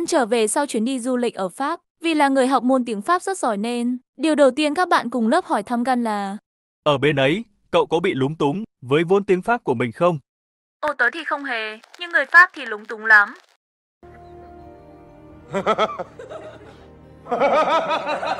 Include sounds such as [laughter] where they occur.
Lan trở về sau chuyến đi du lịch ở Pháp, vì là người học môn tiếng Pháp rất giỏi nên, điều đầu tiên các bạn cùng lớp hỏi thăm Gan là Ở bên ấy, cậu có bị lúng túng với vốn tiếng Pháp của mình không? Ồ tớ thì không hề, nhưng người Pháp thì lúng túng lắm. [laughs]